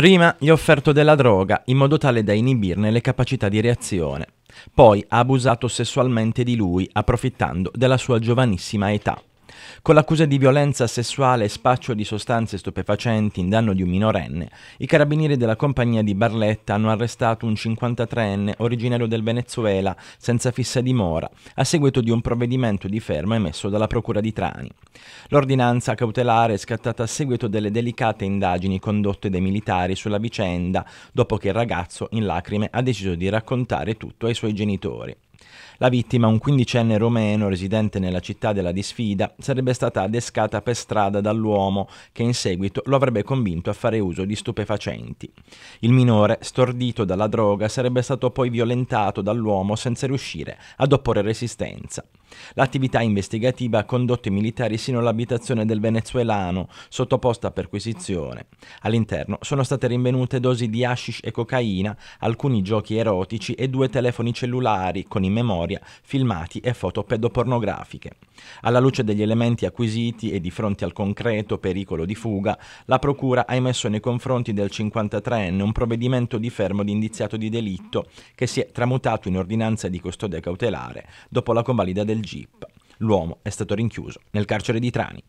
Prima gli ha offerto della droga in modo tale da inibirne le capacità di reazione. Poi ha abusato sessualmente di lui approfittando della sua giovanissima età. Con l'accusa di violenza sessuale e spaccio di sostanze stupefacenti in danno di un minorenne, i carabinieri della compagnia di Barletta hanno arrestato un 53enne originario del Venezuela senza fissa dimora, a seguito di un provvedimento di fermo emesso dalla Procura di Trani. L'ordinanza cautelare è scattata a seguito delle delicate indagini condotte dai militari sulla vicenda, dopo che il ragazzo, in lacrime, ha deciso di raccontare tutto ai suoi genitori. La vittima, un quindicenne romeno residente nella città della disfida, sarebbe stata adescata per strada dall'uomo che in seguito lo avrebbe convinto a fare uso di stupefacenti. Il minore, stordito dalla droga, sarebbe stato poi violentato dall'uomo senza riuscire ad opporre resistenza. L'attività investigativa ha condotto i militari sino all'abitazione del venezuelano, sottoposta a perquisizione. All'interno sono state rinvenute dosi di hashish e cocaina, alcuni giochi erotici e due telefoni cellulari con i in memoria, filmati e foto pedopornografiche. Alla luce degli elementi acquisiti e di fronte al concreto pericolo di fuga, la Procura ha emesso nei confronti del 53enne un provvedimento di fermo di indiziato di delitto che si è tramutato in ordinanza di custodia cautelare dopo la convalida del GIP. L'uomo è stato rinchiuso nel carcere di Trani.